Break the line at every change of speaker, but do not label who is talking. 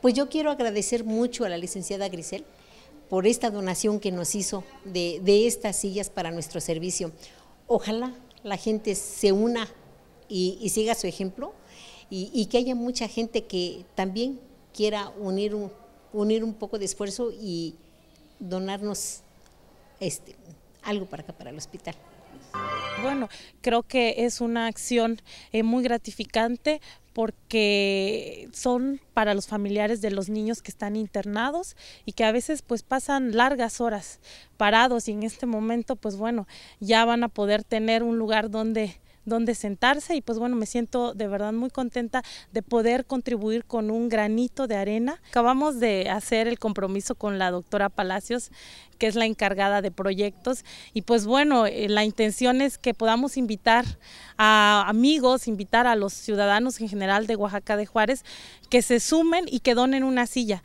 Pues yo quiero agradecer mucho a la licenciada Grisel por esta donación que nos hizo de, estas sillas para nuestro servicio. Ojalá la gente se una y, siga su ejemplo y, que haya mucha gente que también quiera unir un, unir un poco de esfuerzo y donarnos este, algo para acá, para el hospital
bueno, creo que es una acción eh, muy gratificante porque son para los familiares de los niños que están internados y que a veces pues pasan largas horas parados y en este momento pues bueno, ya van a poder tener un lugar donde donde sentarse y pues bueno, me siento de verdad muy contenta de poder contribuir con un granito de arena. Acabamos de hacer el compromiso con la doctora Palacios, que es la encargada de proyectos y pues bueno, eh, la intención es que podamos invitar a amigos, invitar a los ciudadanos en general de Oaxaca de Juárez que se sumen y que donen una silla.